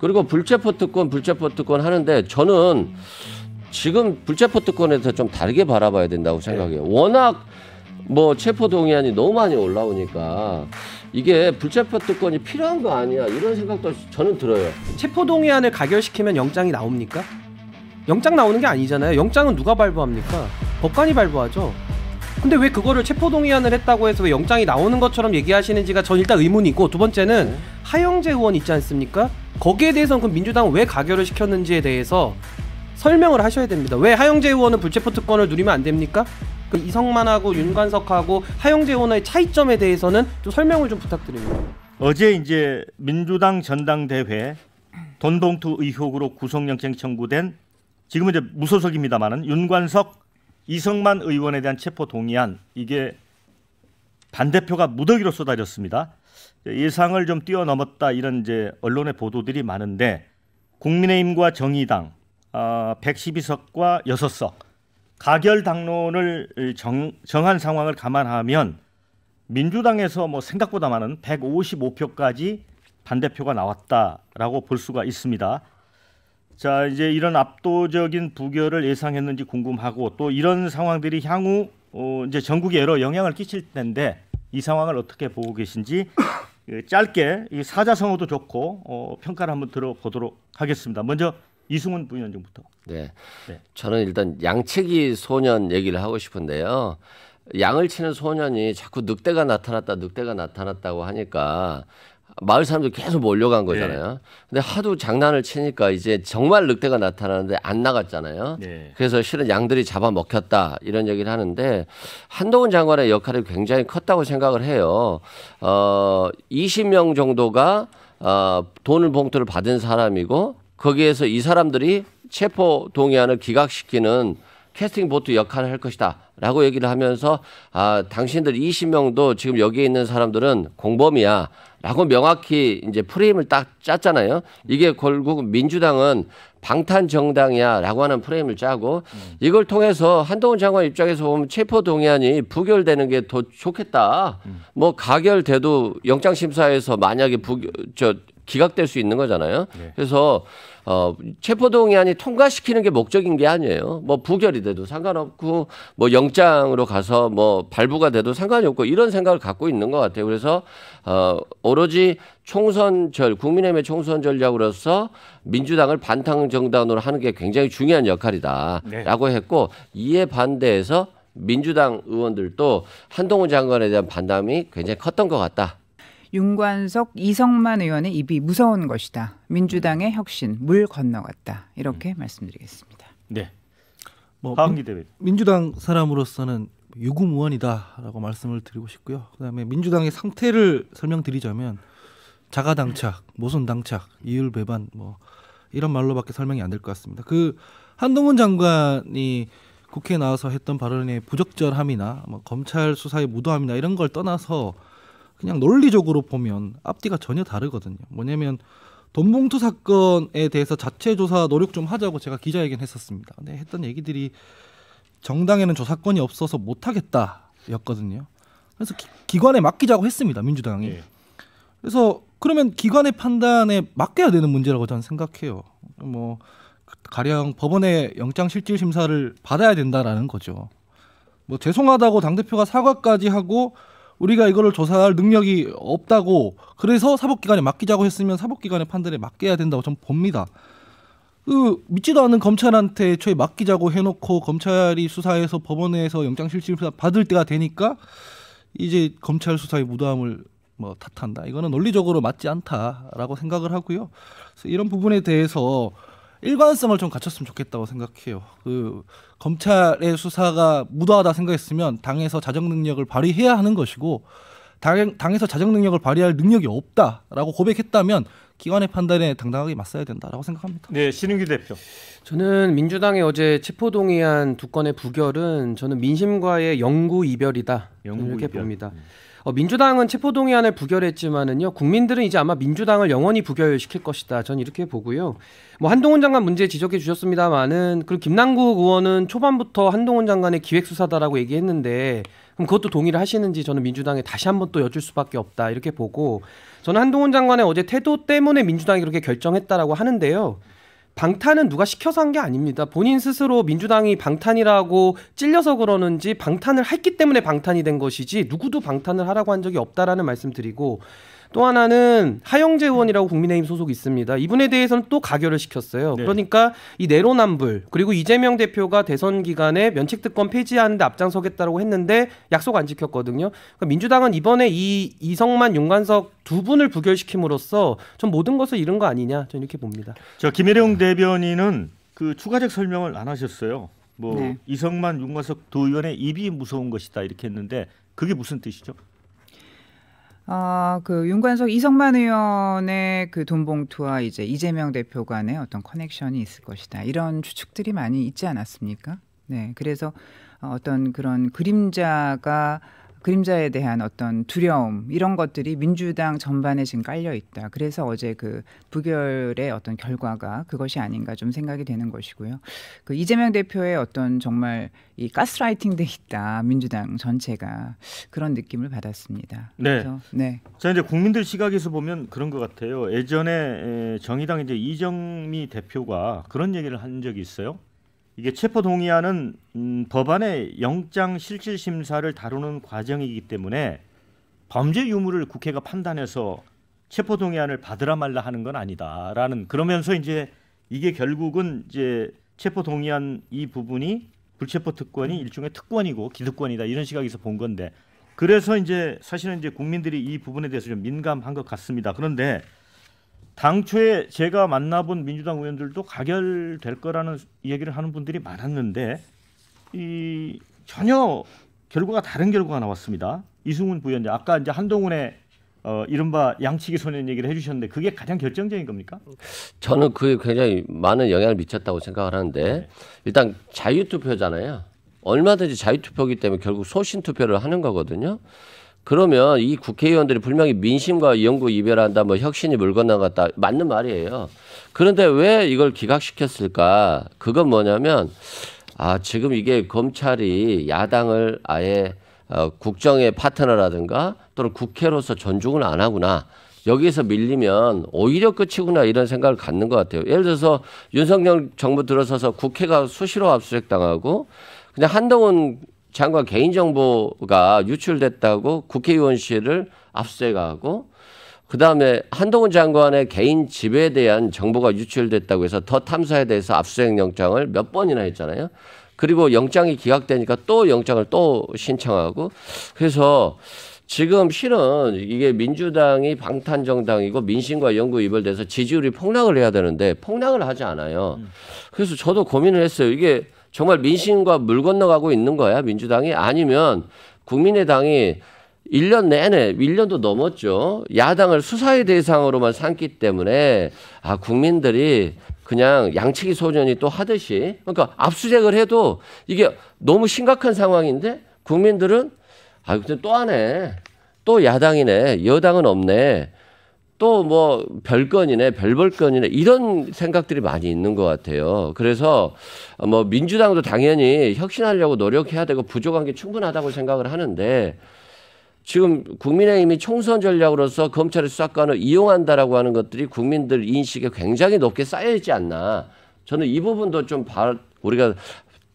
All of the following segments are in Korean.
그리고 불체포 특권, 불체포 특권 하는데 저는 지금 불체포 특권에서 좀 다르게 바라봐야 된다고 생각해요. 네. 워낙 뭐 체포 동의안이 너무 많이 올라오니까 이게 불체포 특권이 필요한 거 아니야 이런 생각도 저는 들어요. 체포 동의안을 가결시키면 영장이 나옵니까? 영장 나오는 게 아니잖아요. 영장은 누가 발부합니까? 법관이 발부하죠. 근데 왜 그거를 체포동의안을 했다고 해서 왜 영장이 나오는 것처럼 얘기하시는지가 전 일단 의문이고 두 번째는 네. 하영재 의원 있지 않습니까? 거기에 대해서는 그럼 민주당은 왜 가결을 시켰는지에 대해서 설명을 하셔야 됩니다. 왜 하영재 의원은 불체포 특권을 누리면 안 됩니까? 그 이성만하고 윤관석하고 하영재 의원의 차이점에 대해서는 좀 설명을 좀 부탁드립니다. 어제 이제 민주당 전당대회 돈봉투 의혹으로 구속영장 청구된 지금은 이제 무소속입니다만은 윤관석 이성만 의원에 대한 체포 동의안 이게 반대표가 무더기로 쏟아졌습니다. 예상을 좀 뛰어넘었다 이런 이제 언론의 보도들이 많은데 국민의힘과 정의당 어, 112석과 6석 가결 당론을 정, 정한 상황을 감안하면 민주당에서 뭐 생각보다 많은 155표까지 반대표가 나왔다라고 볼 수가 있습니다. 자 이제 이런 압도적인 부결을 예상했는지 궁금하고 또 이런 상황들이 향후 어, 이제 전국에 여러 영향을 끼칠 텐데 이 상황을 어떻게 보고 계신지 그 짧게 이 사자성어도 좋고 어, 평가를 한번 들어보도록 하겠습니다. 먼저 이승훈 부위원장부터. 네. 네. 저는 일단 양치기 소년 얘기를 하고 싶은데요. 양을 치는 소년이 자꾸 늑대가 나타났다 늑대가 나타났다고 하니까 마을 사람들 계속 몰려간 뭐 예. 거잖아요. 네. 근데 하도 장난을 치니까 이제 정말 늑대가 나타나는데 안 나갔잖아요. 네. 그래서 실은 양들이 잡아먹혔다 이런 얘기를 하는데 한동훈 장관의 역할이 굉장히 컸다고 생각을 해요. 어, 20명 정도가 어, 돈을 봉투를 받은 사람이고 거기에서 이 사람들이 체포 동의안을 기각시키는 캐스팅 보트 역할을 할 것이다. 라고 얘기를 하면서 아, 당신들 20명도 지금 여기에 있는 사람들은 공범이야. 라고 명확히 이제 프레임을 딱 짰잖아요. 이게 결국 민주당은 방탄 정당이야라고 하는 프레임을 짜고 음. 이걸 통해서 한동훈 장관 입장에서 보면 체포 동의안이 부결되는 게 더 좋겠다. 음. 뭐 가결돼도 영장 심사에서 만약에 부저 기각될 수 있는 거잖아요. 네. 그래서 어, 체포동의안이 통과시키는 게 목적인 게 아니에요. 뭐 부결이 돼도 상관없고 뭐 영장으로 가서 뭐 발부가 돼도 상관이 없고 이런 생각을 갖고 있는 것 같아요. 그래서 어, 오로지 총선절 국민의힘의 총선 전략으로서 민주당을 반탕 정당으로 하는 게 굉장히 중요한 역할이다라고 네. 했고 이에 반대해서 민주당 의원들도 한동훈 장관에 대한 반담이 굉장히 컸던 것 같다. 윤관석, 이성만 의원의 입이 무서운 것이다. 민주당의 음. 혁신 물 건너갔다. 이렇게 음. 말씀드리겠습니다. 네. 뭐하기 대변 민주당 사람으로서는 유구무원이다라고 말씀을 드리고 싶고요. 그다음에 민주당의 상태를 설명드리자면 자가 당착, 모순 당착, 이율 배반 뭐 이런 말로밖에 설명이 안 될 것 같습니다. 그 한동훈 장관이 국회에 나와서 했던 발언의 부적절함이나 뭐 검찰 수사의 무도함이나 이런 걸 떠나서 그냥 논리적으로 보면 앞뒤가 전혀 다르거든요. 뭐냐면 돈봉투 사건에 대해서 자체 조사 노력 좀 하자고 제가 기자회견 했었습니다. 근데 했던 얘기들이 정당에는 조사권이 없어서 못 하겠다였거든요. 그래서 기, 관에 맡기자고 했습니다. 민주당이. 예. 그래서 그러면 기관의 판단에 맡겨야 되는 문제라고 저는 생각해요. 뭐 가령 법원의 영장 실질 심사를 받아야 된다라는 거죠. 뭐 죄송하다고 당 대표가 사과까지 하고 우리가 이거를 조사할 능력이 없다고 그래서 사법기관에 맡기자고 했으면 사법기관의 판단에 맡겨야 된다고 저는 봅니다. 그 믿지도 않는 검찰한테 최 맡기자고 해놓고 검찰이 수사해서 법원에서 영장실질심사 받을 때가 되니까 이제 검찰 수사의 무도함을 뭐 탓한다. 이거는 논리적으로 맞지 않다라고 생각을 하고요. 그래서 이런 부분에 대해서 일관성을 좀 갖췄으면 좋겠다고 생각해요. 그 검찰의 수사가 무도하다 생각했으면 당에서 자정 능력을 발휘해야 하는 것이고 당, 당에서 자정 능력을 발휘할 능력이 없다라고 고백했다면 기관의 판단에 당당하게 맞서야 된다라고 생각합니다. 네, 신은규 대표. 저는 민주당이 어제 체포 동의안 두 건의 부결은 저는 민심과의 영구 이별이다 영구 이렇게 이별. 봅니다. 음. 어, 민주당은 체포동의안을 부결했지만은요 국민들은 이제 아마 민주당을 영원히 부결시킬 것이다. 저는 이렇게 보고요. 뭐 한동훈 장관 문제 지적해 주셨습니다만은 그리고 김남국 의원은 초반부터 한동훈 장관의 기획수사다라고 얘기했는데 그럼 그것도 동의를 하시는지 저는 민주당에 다시 한번 또 여쭐 수밖에 없다 이렇게 보고 저는 한동훈 장관의 어제 태도 때문에 민주당이 그렇게 결정했다라고 하는데요. 방탄은 누가 시켜서 한 게 아닙니다. 본인 스스로 민주당이 방탄이라고 찔려서 그러는지 방탄을 했기 때문에 방탄이 된 것이지 누구도 방탄을 하라고 한 적이 없다라는 말씀드리고 또 하나는 하영재 의원이라고 국민의힘 소속이 있습니다. 이분에 대해서는 또 가결을 시켰어요. 네. 그러니까 이 내로남불 그리고 이재명 대표가 대선 기간에 면책특권 폐지하는데 앞장서겠다고 했는데 약속 안 지켰거든요. 그러니까 민주당은 이번에 이 이성만 윤관석 두 분을 부결시킴으로써 전 모든 것을 잃은 거 아니냐 저는 이렇게 봅니다. 저 김혜령 대변인은 그 추가적 설명을 안 하셨어요. 뭐 네. 이성만 윤관석 두 의원의 입이 무서운 것이다 이렇게 했는데 그게 무슨 뜻이죠? 아, 그 윤관석 이성만 의원의 그 돈봉투와 이제 이재명 대표 간의 어떤 커넥션이 있을 것이다. 이런 추측들이 많이 있지 않았습니까? 네. 그래서 어, 어떤 그런 그림자가 그림자에 대한 어떤 두려움 이런 것들이 민주당 전반에 지금 깔려 있다. 그래서 어제 그 부결의 어떤 결과가 그것이 아닌가 좀 생각이 되는 것이고요. 그 이재명 대표의 어떤 정말 이 가스라이팅 돼 있다. 민주당 전체가 그런 느낌을 받았습니다. 네. 그래서, 네. 자 이제 국민들 시각에서 보면 그런 것 같아요. 예전에 정의당 이제 이정미 대표가 그런 얘기를 한 적이 있어요. 이게 체포 동의안은 음, 법안의 영장 실질 심사를 다루는 과정이기 때문에 범죄 유무를 국회가 판단해서 체포 동의안을 받으라 말라 하는 건 아니다라는 그러면서 이제 이게 결국은 이제 체포 동의안 이 부분이 불체포 특권이 일종의 특권이고 기득권이다 이런 시각에서 본 건데 그래서 이제 사실은 이제 국민들이 이 부분에 대해서 좀 민감한 것 같습니다. 그런데 당초에 제가 만나본 민주당 의원들도 가결될 거라는 얘기를 하는 분들이 많았는데 이 전혀 결과가 다른 결과가 나왔습니다. 이승훈 부위원장 아까 이제 한동훈의 어, 이른바 양치기 소년 얘기를 해주셨는데 그게 가장 결정적인 겁니까? 저는 그게 굉장히 많은 영향을 미쳤다고 생각을 하는데 네. 일단 자유투표잖아요. 얼마든지 자유투표기 때문에 결국 소신투표를 하는 거거든요. 그러면 이 국회의원들이 분명히 민심과 영구 이별한다, 뭐 혁신이 물 건너갔다 맞는 말이에요. 그런데 왜 이걸 기각시켰을까? 그건 뭐냐면 아 지금 이게 검찰이 야당을 아예 어, 국정의 파트너라든가 또는 국회로서 존중을 안 하구나. 여기에서 밀리면 오히려 끝이구나 이런 생각을 갖는 것 같아요. 예를 들어서 윤석열 정부 들어서서 국회가 수시로 압수수색 당하고 그냥 한동훈 장관 개인정보가 유출됐다고 국회의원실을 압수해가고 그다음에 한동훈 장관의 개인 집에 대한 정보가 유출됐다고 해서 더 탐사에 대해서 압수수색 영장을 몇 번이나 했잖아요. 그리고 영장이 기각되니까 또 영장을 또 신청하고 그래서 지금 실은 이게 민주당이 방탄 정당이고 민심과 연구 이별돼서 지지율이 폭락을 해야 되는데 폭락을 하지 않아요. 음. 그래서 저도 고민을 했어요. 이게 정말 민심과 물 건너가고 있는 거야 민주당이 아니면 국민의당이 1년 내내 1년도 넘었죠. 야당을 수사의 대상으로만 삼기 때문에 아 국민들이 그냥 양치기 소년이 또 하듯이 그러니까 압수색을 해도 이게 너무 심각한 상황인데 국민들은 아 근데 또 하네. 또 야당이네. 여당은 없네. 또뭐 별건이네 별벌건이네 이런 생각들이 많이 있는 것 같아요. 그래서 뭐 민주당도 당연히 혁신하려고 노력해야 되고 부족한 게 충분하다고 생각을 하는데 지금 국민의힘이 총선 전략으로서 검찰의 수사권을 이용한다라고 하는 것들이 국민들 인식에 굉장히 높게 쌓여 있지 않나. 저는 이 부분도 좀 봐, 우리가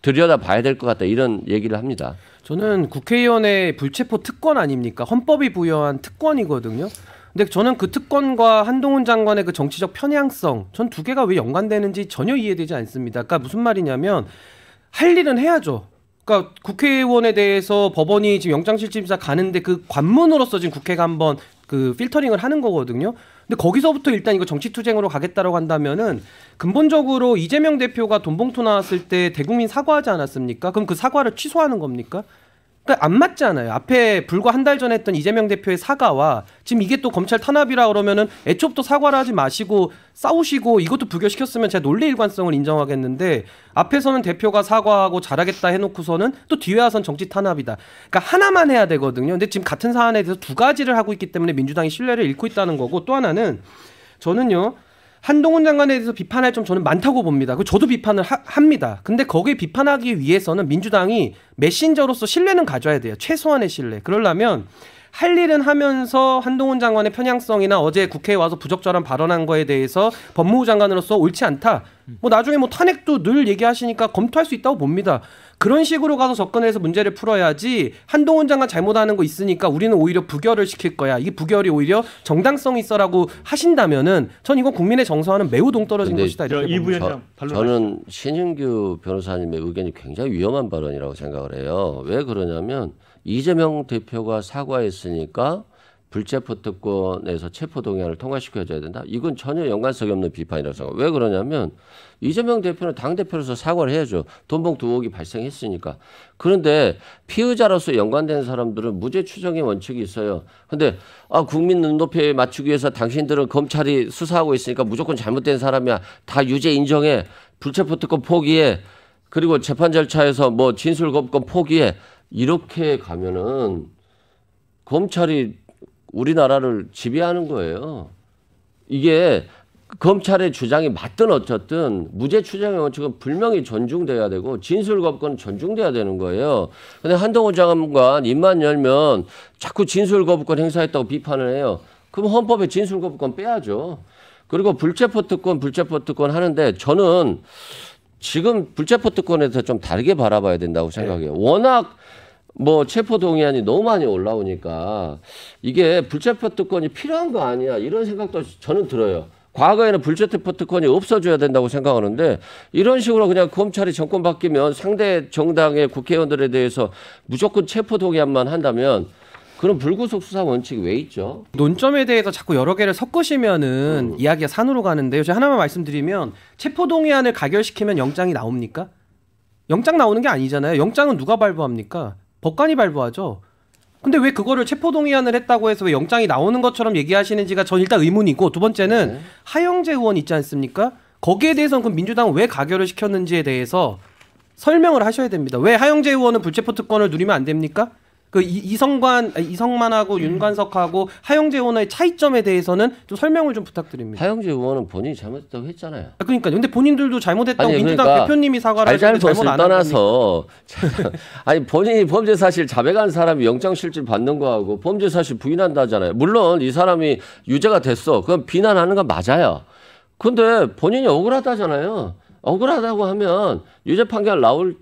들여다 봐야 될 것 같다 이런 얘기를 합니다. 저는 국회의원의 불체포 특권 아닙니까? 헌법이 부여한 특권이거든요. 근데 저는 그 특권과 한동훈 장관의 그 정치적 편향성 전 두 개가 왜 연관되는지 전혀 이해되지 않습니다. 그러니까 무슨 말이냐면 할 일은 해야죠. 그러니까 국회의원에 대해서 법원이 지금 영장실질심사 가는데 그 관문으로서 지금 국회가 한번 그 필터링을 하는 거거든요. 근데 거기서부터 일단 이거 정치 투쟁으로 가겠다라고 한다면은 근본적으로 이재명 대표가 돈봉투 나왔을 때 대국민 사과하지 않았습니까? 그럼 그 사과를 취소하는 겁니까? 그러니까 안 맞잖아요. 앞에 불과 한 달 전에 했던 이재명 대표의 사과와 지금 이게 또 검찰 탄압이라 그러면은 애초부터 사과를 하지 마시고 싸우시고 이것도 부결시켰으면 제가 논리 일관성을 인정하겠는데 앞에서는 대표가 사과하고 잘하겠다 해놓고서는 또 뒤에 와선 정치 탄압이다. 그러니까 하나만 해야 되거든요. 근데 지금 같은 사안에 대해서 두 가지를 하고 있기 때문에 민주당이 신뢰를 잃고 있다는 거고 또 하나는 저는요. 한동훈 장관에 대해서 비판할 점 저는 많다고 봅니다. 그 저도 비판을 하, 합니다. 근데 거기에 비판하기 위해서는 민주당이 메신저로서 신뢰는 가져야 돼요. 최소한의 신뢰. 그러려면 할 일은 하면서 한동훈 장관의 편향성이나 어제 국회에 와서 부적절한 발언한 거에 대해서 법무부 장관으로서 옳지 않다. 뭐 나중에 뭐 탄핵도 늘 얘기하시니까 검토할 수 있다고 봅니다. 그런 식으로 가서 접근해서 문제를 풀어야지 한동훈 장관 잘못하는 거 있으니까 우리는 오히려 부결을 시킬 거야. 이게 부결이 오히려 정당성이 있어라고 하신다면은 전 이건 국민의 정서와는 매우 동떨어진 것이다. 이렇게 봅니다. 저, 저는 신윤규 변호사님의 의견이 굉장히 위험한 발언이라고 생각을 해요. 왜 그러냐면 이재명 대표가 사과했으니까 불체포 특권에서 체포 동의안을 통과시켜줘야 된다. 이건 전혀 연관성이 없는 비판이라고 생각. 왜 그러냐면 이재명 대표는 당 대표로서 사과를 해야죠. 돈봉 두억이 발생했으니까. 그런데 피의자로서 연관된 사람들은 무죄 추정의 원칙이 있어요. 근데 아 국민 눈높이에 맞추기 위해서 당신들은 검찰이 수사하고 있으니까 무조건 잘못된 사람이야. 다 유죄 인정해. 불체포 특권 포기해. 그리고 재판 절차에서 뭐 진술 검권 포기해. 이렇게 가면은 검찰이 우리나라를 지배하는 거예요. 이게 검찰의 주장이 맞든 어쨌든 무죄 추정의 원칙은 분명히 존중돼야 되고 진술 거부권은 존중돼야 되는 거예요. 그런데 한동훈 장관 입만 열면 자꾸 진술 거부권 행사했다고 비판을 해요. 그럼 헌법에 진술 거부권 빼야죠. 그리고 불체포 특권, 불체포 특권 하는데 저는 지금 불체포 특권에서 좀 다르게 바라봐야 된다고 생각해요. 네. 워낙 뭐 체포 동의안이 너무 많이 올라오니까 이게 불체포 특권이 필요한 거 아니야 이런 생각도 저는 들어요. 과거에는 불체포 특권이 없어져야 된다고 생각하는데 이런 식으로 그냥 검찰이 정권 바뀌면 상대 정당의 국회의원들에 대해서 무조건 체포 동의안만 한다면 그럼 불구속 수사 원칙이 왜 있죠? 논점에 대해서 자꾸 여러 개를 섞으시면은 음. 이야기가 산으로 가는데요. 제가 하나만 말씀드리면 체포동의안을 가결시키면 영장이 나옵니까? 영장 나오는 게 아니잖아요. 영장은 누가 발부합니까? 법관이 발부하죠. 근데 왜 그거를 체포동의안을 했다고 해서 왜 영장이 나오는 것처럼 얘기하시는지가 전 일단 의문이고 두 번째는 네. 하영재 의원 있지 않습니까? 거기에 대해서는 그럼 민주당은 왜 가결을 시켰는지에 대해서 설명을 하셔야 됩니다. 왜 하영재 의원은 불체포 특권을 누리면 안 됩니까? 그 이성관 아, 이성만하고 음. 윤관석하고 하영재 의원의 차이점에 대해서는 좀 설명을 좀 부탁드립니다. 하영재 의원은 본인이 잘못했다고 했잖아요. 아, 그러니까 근데 본인들도 잘못했다고 아니, 그러니까 대표님이 사과를 잘못 안 떠나서 아니 본인이 범죄 사실 자백한 사람이 영장 실질 받는 거하고 범죄 사실 부인한다잖아요. 물론 이 사람이 유죄가 됐어. 그건 비난하는 건 맞아요. 근데 본인이 억울하다잖아요. 억울하다고 하면 유죄 판결 나올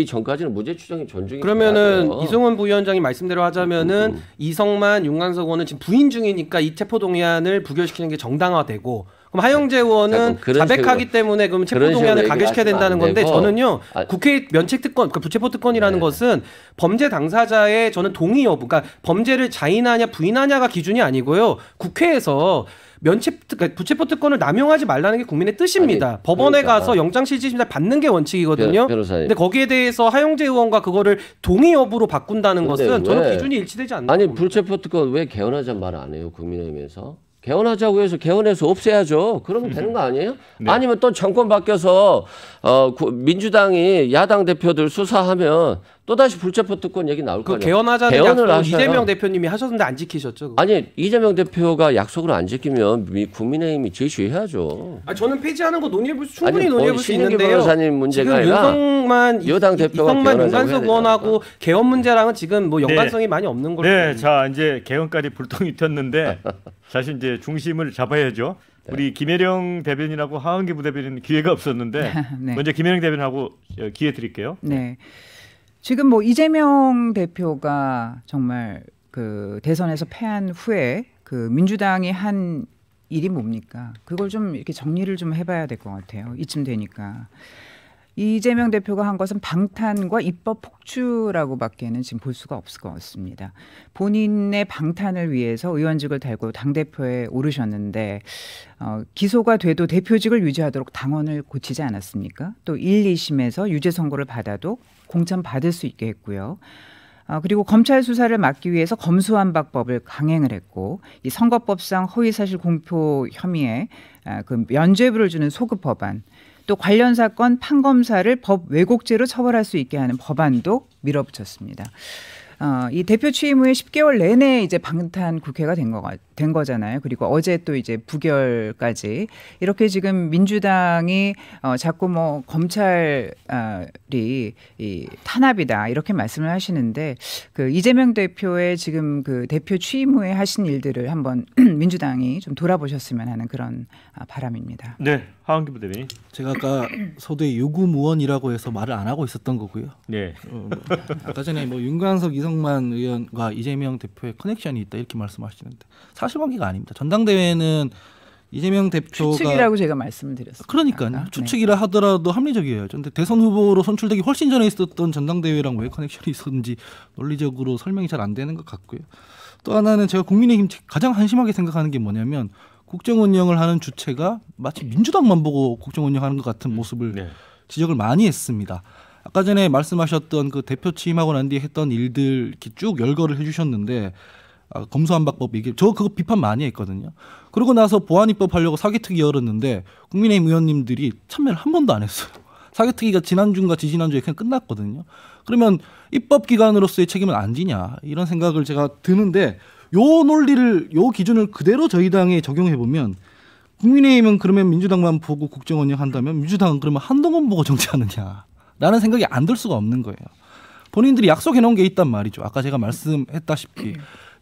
이 전까지는 무죄 추정이 존중이 그러면은 이승원 부위원장이 말씀대로 하자면은 음. 음, 음. 이성만 윤관석 의원은 지금 부인 중이니까 이 체포 동의안을 부결시키는 게 정당화되고 그럼 하영재 의원은 자백하기 식으로, 때문에 그럼 체포 동의안을 가결시켜야 된다는 건데 되고. 저는요 아, 국회 면책 특권 그 부채포 특권이라는 네. 것은 범죄 당사자의 저는 동의 여부 그러니까 범죄를 자인하냐 부인하냐가 기준이 아니고요 국회에서 면책 그러니까 부채포 트권을 남용하지 말라는 게 국민의 뜻입니다. 아니, 법원에 그러니까. 가서 영장 실질심사 받는 게 원칙이거든요. 변, 근데 거기에 대해서 하영재 의원과 그거를 동의 여부로 바꾼다는 것은 저는 기준이 일치되지 않는 아니 부채포 트권왜 개헌하자는 말안 해요 국민의힘에서? 개헌하자고 해서 개헌해서 없애야죠. 그러면 되는 거 아니에요? 네. 아니면 또 정권 바뀌어서 어 민주당이 야당 대표들 수사하면 또다시 불체포특권 얘기 나올 그 거예요. 개헌하자는 개헌을 약속 이재명 대표님이 하셨는데 안 지키셨죠? 그거. 아니 이재명 대표가 약속을 안 지키면 미 국민의힘이 제시해야죠. 아 저는 폐지하는 거 논의해볼 충분히 논의해볼 수 있는데요. 변호사님 문제가 지금 윤석만 여당 대표가 윤석만 윤관석 의원하고 개헌 문제랑은 지금 뭐 네. 연관성이 네. 많이 없는 걸로. 네, 자 이제 개헌까지 불똥이 튀었는데 사실 이제 중심을 잡아야죠. 네. 우리 김혜령 대변인하고 하은기 부대변인 기회가 없었는데 네. 먼저 김혜령 대변인하고 기회 드릴게요. 네. 네. 지금 뭐 이재명 대표가 정말 그 대선에서 패한 후에 그 민주당이 한 일이 뭡니까? 그걸 좀 이렇게 정리를 좀 해봐야 될 것 같아요. 이쯤 되니까. 이재명 대표가 한 것은 방탄과 입법 폭주라고밖에는 지금 볼 수가 없을 것 같습니다. 본인의 방탄을 위해서 의원직을 달고 당 대표에 오르셨는데 어, 기소가 돼도 대표직을 유지하도록 당원을 고치지 않았습니까? 또 1, 2심에서 유죄 선고를 받아도 공천 받을 수 있게 했고요. 아, 그리고 검찰 수사를 막기 위해서 검수완박법을 강행을 했고 이 선거법상 허위사실 공표 혐의에 아, 그 면죄부를 주는 소급 법안 또 관련 사건 판검사를 법 왜곡죄로 처벌할 수 있게 하는 법안도 밀어붙였습니다. 어, 이 대표 취임 후에 10개월 내내 이제 방탄 국회가 된것 된 거잖아요. 그리고 어제 또 이제 부결까지 이렇게 지금 민주당이 어 자꾸 뭐 검찰이 이 탄압이다 이렇게 말씀을 하시는데 그 이재명 대표의 지금 그 대표 취임 후에 하신 일들을 한번 민주당이 좀 돌아보셨으면 하는 그런 아, 바람입니다. 네, 하은기 부대변인. 제가 아까 서두에 유구무원이라고 해서 말을 안 하고 있었던 거고요. 네. 어, 뭐 아까 전에 뭐 윤관석 이성만 의원과 이재명 대표의 커넥션이 있다 이렇게 말씀하시는데. 사실관계가 아닙니다. 전당대회는 이재명 대표가 추측이라고 제가 말씀드렸어요. 그러니까 아, 추측이라 네. 하더라도 합리적이어요. 그런데 대선 후보로 선출되기 훨씬 전에 있었던 전당대회랑 왜 커넥션이 있었는지 논리적으로 설명이 잘 안 되는 것 같고요. 또 하나는 제가 국민의힘 가장 한심하게 생각하는 게 뭐냐면 국정 운영을 하는 주체가 마치 민주당만 보고 국정 운영하는 것 같은 음. 모습을 네. 지적을 많이 했습니다. 아까 전에 말씀하셨던 그 대표 취임하고 난 뒤에 했던 일들 이렇게 쭉 열거를 해주셨는데 아, 검수한박법 얘기 저 그거 비판 많이 했거든요. 그러고 나서 보안 입법 하려고 사기특위 열었는데 국민의힘 의원님들이 참여를 한 번도 안 했어요. 사기특위가 지난주인가 지지난주에 그냥 끝났거든요. 그러면 입법 기관으로서의 책임은 안 지냐 이런 생각을 제가 드는데 요 논리를 요 기준을 그대로 저희 당에 적용해 보면 국민의힘은 그러면 민주당만 보고 국정 운영한다면 민주당은 그러면 한동훈 보고 정치하느냐라는 생각이 안 들 수가 없는 거예요. 본인들이 약속해 놓은 게 있단 말이죠. 아까 제가 말씀했다시피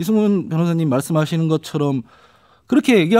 이승훈 변호사님 말씀하시는 것처럼 그렇게 얘기하